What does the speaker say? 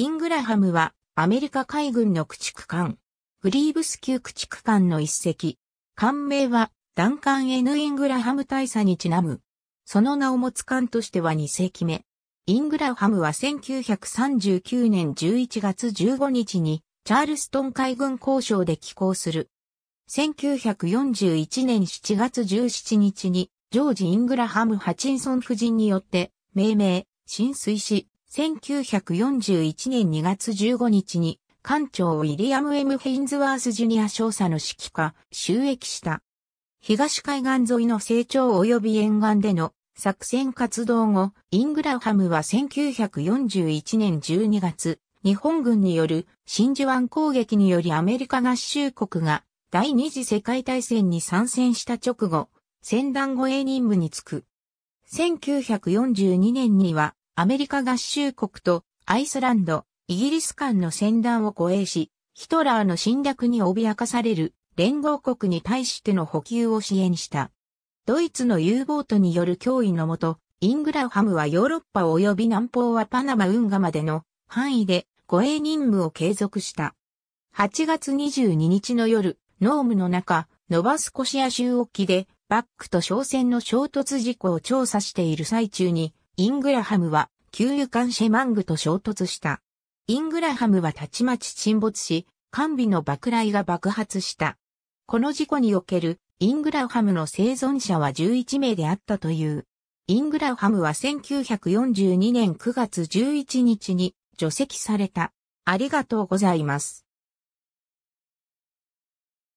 イングラハムはアメリカ海軍の駆逐艦。グリーブス級駆逐艦の一隻。艦名はダンカン・エヌ・イングラハム大佐にちなむ。その名を持つ艦としては2世紀目。イングラハムは1939年11月15日にチャールストン海軍交渉で寄港する。1941年7月17日にジョージ・イングラハム・ハチンソン夫人によって命名、浸水し、1941年2月15日に、艦長ウィリアム・ M・ ヘインズワース・ジュニア少佐の指揮下、収益した。東海岸沿いの成長及び沿岸での作戦活動後、イングラハムは1941年12月、日本軍による真珠湾攻撃によりアメリカ合衆国が第二次世界大戦に参戦した直後、戦団護衛任務に就く。1942年にはアメリカ合衆国とアイスランド、イギリス間の戦団を護衛し、ヒトラーの侵略に脅かされる連合国に対しての補給を支援した。ドイツの U ボートによる脅威のもと、イングラハムはヨーロッパ及び南方はパナマ運河までの範囲で護衛任務を継続した。8月22日の夜、ノームの中、ノバスコシア州沖でバックと商船の衝突事故を調査している最中に、イングラハムは給油艦シェマングと衝突した。イングラハムはたちまち沈没し、艦尾の爆雷が爆発した。この事故におけるイングラハムの生存者は11名であったという。イングラハムは1942年9月11日に除籍された。ありがとうございます。